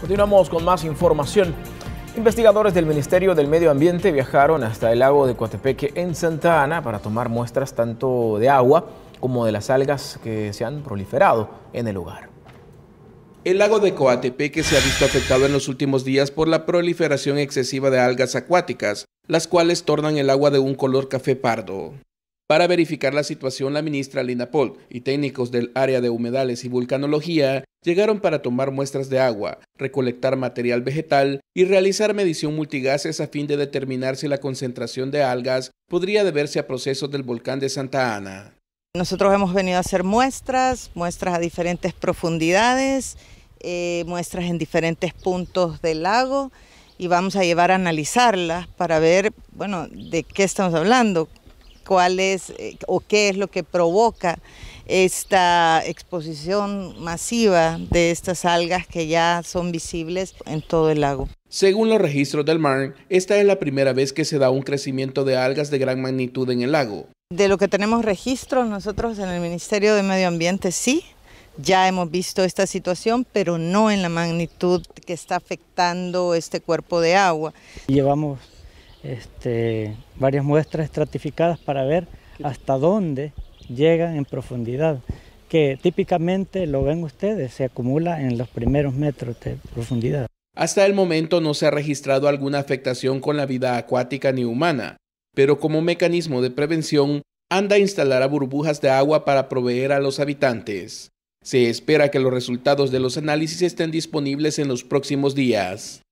Continuamos con más información. Investigadores del Ministerio del Medio Ambiente viajaron hasta el lago de Coatepeque en Santa Ana para tomar muestras tanto de agua como de las algas que se han proliferado en el lugar. El lago de Coatepeque se ha visto afectado en los últimos días por la proliferación excesiva de algas acuáticas, las cuales tornan el agua de un color café pardo. Para verificar la situación, la ministra Linda Polk y técnicos del área de humedales y vulcanología llegaron para tomar muestras de agua, recolectar material vegetal y realizar medición multigases a fin de determinar si la concentración de algas podría deberse a procesos del volcán de Santa Ana. Nosotros hemos venido a hacer muestras, muestras a diferentes profundidades, eh, muestras en diferentes puntos del lago y vamos a llevar a analizarlas para ver, bueno, de qué estamos hablando, cuál es eh, o qué es lo que provoca esta exposición masiva de estas algas que ya son visibles en todo el lago. Según los registros del MARN, esta es la primera vez que se da un crecimiento de algas de gran magnitud en el lago. De lo que tenemos registros nosotros en el Ministerio de Medio Ambiente sí, ya hemos visto esta situación, pero no en la magnitud que está afectando este cuerpo de agua. Llevamos este, varias muestras estratificadas para ver hasta dónde llegan en profundidad, que típicamente lo ven ustedes, se acumula en los primeros metros de profundidad. Hasta el momento no se ha registrado alguna afectación con la vida acuática ni humana, pero como mecanismo de prevención, ANDA a instalar a burbujas de agua para proveer a los habitantes. Se espera que los resultados de los análisis estén disponibles en los próximos días.